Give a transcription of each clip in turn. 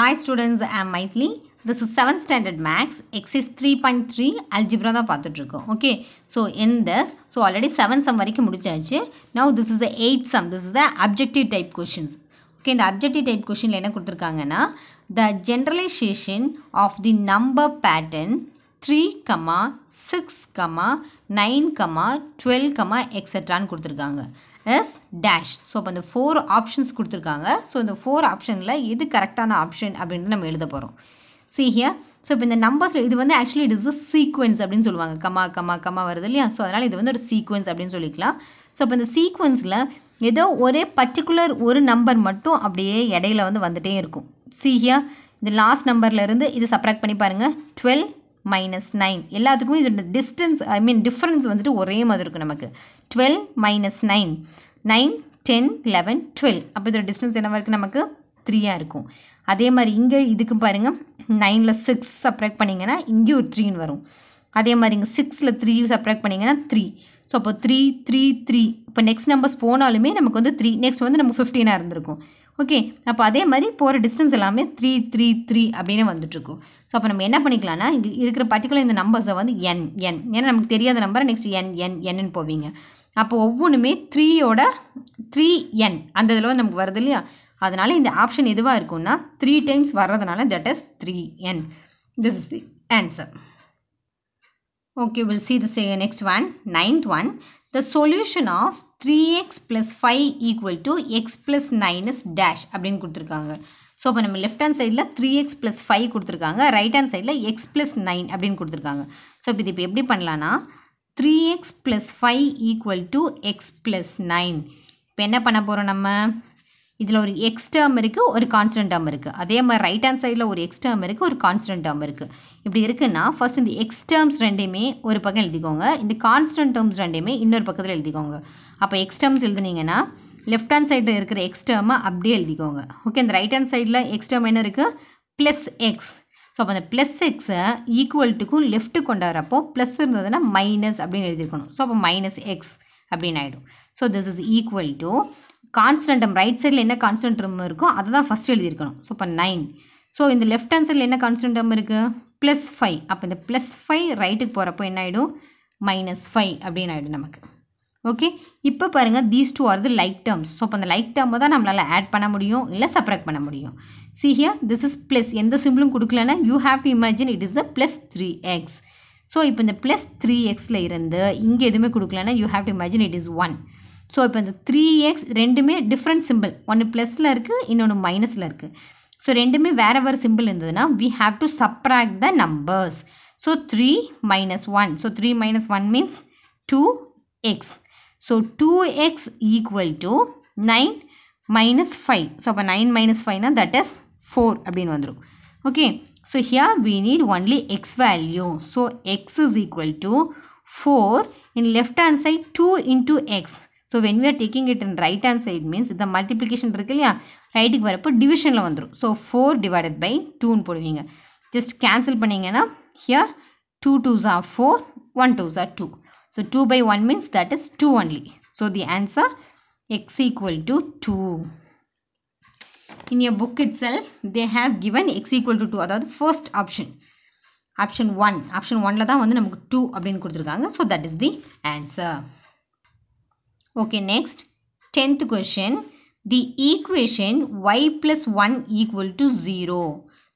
Hi students I'm Maithili this is seventh standard maths exercise three point three algebra தான் பார்த்துட்ருக்கோம் okay so in this so already seven sum வரைக்கும் முடிச்சாச்சு now this is the eight sum this is the objective type questions okay இந்த objective type கொஷினில் என்ன கொடுத்துருக்காங்கன்னா the generalization of the number pattern three comma six comma nine comma twelve comma எக்ஸட்ரான்னு கொடுத்துருக்காங்க is dash so அப்போ அந்த four options கொடுத்துருக்காங்க so இந்த ஃபோர் ஆப்ஷனில் எது கரெக்டான ஆப்ஷன் அப்படின்னு நம்ம எழுத போகிறோம் சி ஸோ இப்போ இந்த நம்பர்ஸில் இது வந்து actually it is a sequence அப்படின்னு சொல்லுவாங்க கமா கமா கமா வருது இல்லையா ஸோ அதனால் இது வந்து ஒரு சீக்வன்ஸ் அப்படின்னு சொல்லிக்கலாம் ஸோ இப்போ இந்த சீக்வன்ஸில் ஏதோ ஒரே பர்டிகுலர் ஒரு நம்பர் மட்டும் அப்படியே இடையில வந்து வந்துகிட்டே இருக்கும் சீஹியா இந்த லாஸ்ட் நம்பர்லேருந்து இது சப்ராக்ட் பண்ணி பாருங்கள் டுவெல் மைனஸ் நைன் எல்லாத்துக்கும் இது டிஸ்டன்ஸ் ஐ மீன் டிஃப்ரென்ஸ் வந்துட்டு ஒரே மாதிரி இருக்கும் நமக்கு twelve minus nine nine ten eleven twelve அப்போ இதோட டிஸ்டன்ஸ் என்னவாக இருக்குது நமக்கு த்ரீயாக இருக்கும் அதே மாதிரி இங்கே இதுக்கு பாருங்கள் நைனில் சிக்ஸ் சப்ராக்ட் பண்ணிங்கன்னா இங்கே ஒரு த்ரீன்னு வரும் அதே மாதிரி இங்கே சிக்ஸில் த்ரீ சப்ராக்ட் பண்ணிங்கன்னா த்ரீ ஸோ அப்போ த்ரீ த்ரீ த்ரீ இப்போ நெக்ஸ்ட் நம்பர்ஸ் போனாலுமே நமக்கு வந்து த்ரீ நெக்ஸ்ட் வந்து நமக்கு ஃபிஃப்டீனாக இருந்திருக்கும் ஓகே அப்போ அதே மாதிரி போகிற டிஸ்டன்ஸ் எல்லாமே த்ரீ த்ரீ த்ரீ அப்படின்னு வந்துட்டுருக்கும் ஸோ அப்போ நம்ம என்ன பண்ணிக்கலாம்னா இங்கே இருக்கிற பர்டிகுலர் இந்த நம்பர்ஸை வந்து என் என் ஏன்னா நமக்கு தெரியாத நம்பரை நெக்ஸ்ட் என் என் என்னன்னு போவீங்க அப்போ ஒவ்வொன்றுமே த்ரீயோட த்ரீ என் அந்த இதில் வந்து நமக்கு வருது இல்லையா அதனால் இந்த ஆப்ஷன் எதுவாக இருக்கும்னா த்ரீ டைம்ஸ் வர்றதுனால that is three n this is the answer okay will see the next one ninth one the solution of three x plus five equal x x plus nine is dash அப்படின்னு கொடுத்துருக்காங்க so இப்போ நம்ம left hand சைடில் three x plus five கொடுத்துருக்காங்க right sideல சைடில் x plus nine அப்படின்னு கொடுத்துருக்காங்க ஸோ இப்போ இது இப்போ எப்படி பண்ணலான்னா three x plus five equal x x plus nine இப்போ என்ன பண்ண போகிறோம் நம்ம இதில் ஒரு எக்ஸ் டேர்ம் இருக்குது ஒரு கான்ஸ்டன்ட் டேம் இருக்குது அதே மாதிரி ரைட் ஹேண்ட் சைடில் ஒரு எக்ஸ் டேர்ம் இருக்குது ஒரு கான்ஸ்டன்ட் டேம் இருக்குது இப்படி இருக்குன்னா ஃபஸ்ட் இந்த எக்ஸ் டேர்ம்ஸ் ரெண்டையுமே ஒரு பக்கம் எழுதிக்கோங்க இந்த கான்ஸ்டன்ட் டேர்ம்ஸ் ரெண்டையுமே இன்னொரு பக்கத்தில் எழுதிக்கோங்க அப்போ எக்ஸ் டேர்ம்ஸ் எழுதுனீங்கன்னா லெஃப்ட் ஹேண்ட் சைடில் இருக்கிற எக்ஸ் டேர்மை அப்படியே எழுதிக்கோங்க ஓகே இந்த ரைட் ஹேண்ட் சைடில் எக்ஸ் டேர்ம் என்ன இருக்குது ப்ளஸ் எக்ஸ் ஸோ அப்போ அந்த ப்ளஸ் எக்ஸை ஈக்குவல்ட்டுக்கும் லெஃப்ட்டு கொண்டு வரப்போ ப்ளஸ் இருந்ததுன்னா மைனஸ் அப்படின்னு எழுதிருக்கணும் ஸோ அப்போ மைனஸ் எக்ஸ் அப்படின்னு ஆகிடும் so this is equal to constant term right சைடில் என்ன கான்ஸ்டன்டம் இருக்கோ அதை தான் ஃபஸ்ட் எழுதியிருக்கணும் ஸோ இப்போ நைன் ஸோ இந்த லெஃப்ட் ஹேண்ட் சைடில் என்ன கான்ஸ்டன்டம் இருக்குது ப்ளஸ் ஃபைவ் அப்போ இந்த ப்ளஸ் ஃபைவ் ரைட்டுக்கு போகிறப்போ என்ன ஆகிடும் மைனஸ் ஃபைவ் அப்படின்னு ஆகிடும் நமக்கு ஓகே இப்போ பாருங்கள் these two are the like terms so அப்போ அந்த லைக் டேர்மை தான் நம்மளால் ஆட் பண்ண முடியும் இல்லை செப்பரேட் பண்ண முடியும் see here this is plus எந்த சிம்பிளும் கொடுக்கலன்னா you have to imagine it is the plus three x so இப்போ இந்த ப்ளஸ் த்ரீ எக்ஸில் இருந்து இங்கே எதுவுமே கொடுக்கலன்னா you have to imagine it is one So, if you 3x, two different symbol. One plus and minus. So, two wherever symbol we have to subtract the numbers. So, 3 minus 1. So, 3 minus 1 means 2x. So, 2x equal to 9 minus 5. So, 9 minus 5 that is 4. Okay. So, here we need only x value. So, x is equal to 4. In left hand side, 2 into x. So when we taking it in right hand side means இந்த multiplication இருக்கு இல்லையா ரைட்டுக்கு வரப்போ டிவிஷனில் வந்துடும் so four divided by டூன்னு போடுவீங்க just cancel பண்ணிங்கன்னா here two twos are four one twos are two so two by one means that is two only so the answer x equal two in In book itself they have given x equal to 2, அதாவது first option option one option 1ல தான் வந்து நமக்கு two அப்படின்னு கொடுத்துருக்காங்க so that is the answer okay next tenth question the equation y plus one equal to zero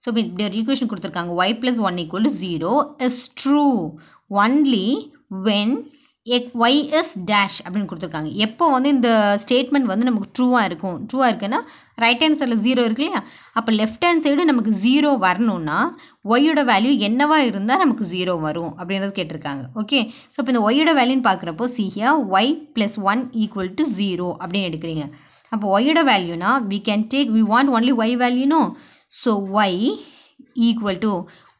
so இப்படி ஒரு equation கொடுத்துருக்காங்க y plus one equal to zero is true only when எக் ஒய் எஸ் டேஷ் அப்படின்னு கொடுத்துருக்காங்க எப்போ வந்து இந்த statement வந்து நமக்கு ட்ரூவாக இருக்கும் ட்ரூவாக இருக்குன்னா ரைட் ஹேண்ட் சைடில் ஜீரோ இருக்கு இல்லையா அப்போ லெஃப்ட் ஹேண்ட் சைடு நமக்கு ஜீரோ வரணும்னா ஒய்யோட வேல்யூ என்னவா இருந்தால் நமக்கு ஜீரோ வரும் அப்படின்றது கேட்டிருக்காங்க ஓகே ஸோ இப்போ இந்த ஒய்யோட வேல்யூன்னு பார்க்குறப்போ see here y plus one equal to zero அப்படின்னு எடுக்கிறீங்க அப்போ ஒய்யோட வேல்யூனா we can take we want only y வேல்யூனோ ஸோ ஒய் ஈக்குவல் டு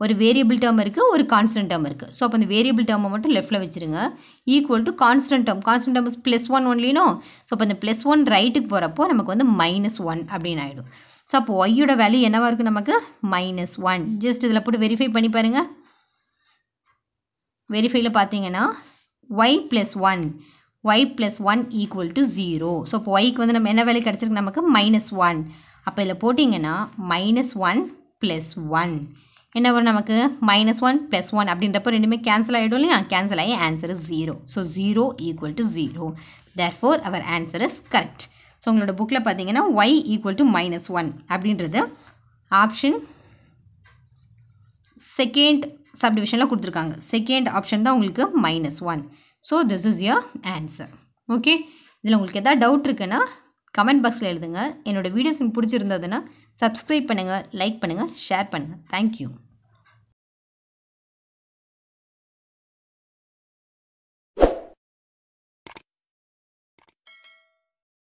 ஒரு வேரியபிள் டேர்ம் இருக்குது ஒரு கான்ஸ்டன்ட் டேர்ம் இருக்குது ஸோ அப்போ அந்த வேரியபிள் டேர்மை மட்டும் லெஃப்ட்டில் வச்சுருங்க equal to constant term constant term plus one ஒன்லினோ ஸோ அப்போ அந்த ப்ளஸ் ஒன் ரைட்டுக்கு போகிறப்போ நமக்கு வந்து மைனஸ் ஒன் அப்படின்னு ஆகிடும் ஸோ அப்போ ஒய்யோட வேல்யூ என்னவாக இருக்குது நமக்கு மைனஸ் ஒன் ஜஸ்ட் இதில் போட்டு வெரிஃபை பண்ணி பாருங்கள் வெரிஃபையில் பார்த்தீங்கன்னா y plus one y plus one equal to zero so இப்போ ஒய்க்கு வந்து நம்ம என்ன வேலை கிடச்சிருக்கு நமக்கு மைனஸ் ஒன் அப்போ இதில் போட்டிங்கன்னா மைனஸ் ஒன் ப்ளஸ் ஒன் என்ன வரும் நமக்கு மைனஸ் ஒன் ப்ளஸ் ஒன் அப்படின்றப்போ ரெண்டுமே கேன்சல் ஆகிடும் இல்லையா கேன்சல் ஆகி answer is zero so zero equal to zero therefore our answer is correct so உங்களோட புக்கில் பார்த்தீங்கன்னா y equal to minus one அப்படின்றது ஆப்ஷன் செகண்ட் சப்டிவிஷனில் கொடுத்துருக்காங்க செகண்ட் ஆப்ஷன் தான் உங்களுக்கு minus one so this is your answer okay இதில் உங்களுக்கு எதாவது டவுட் இருக்குன்னா கமெண்ட் பாக்ஸில் எழுதுங்க என்னோடய வீடியோஸ் பிடிச்சிருந்ததுன்னா சப்ஸ்கிரைப் பண்ணுங்கள் லைக் பண்ணுங்கள் ஷேர் பண்ணுங்கள் தேங்க்யூ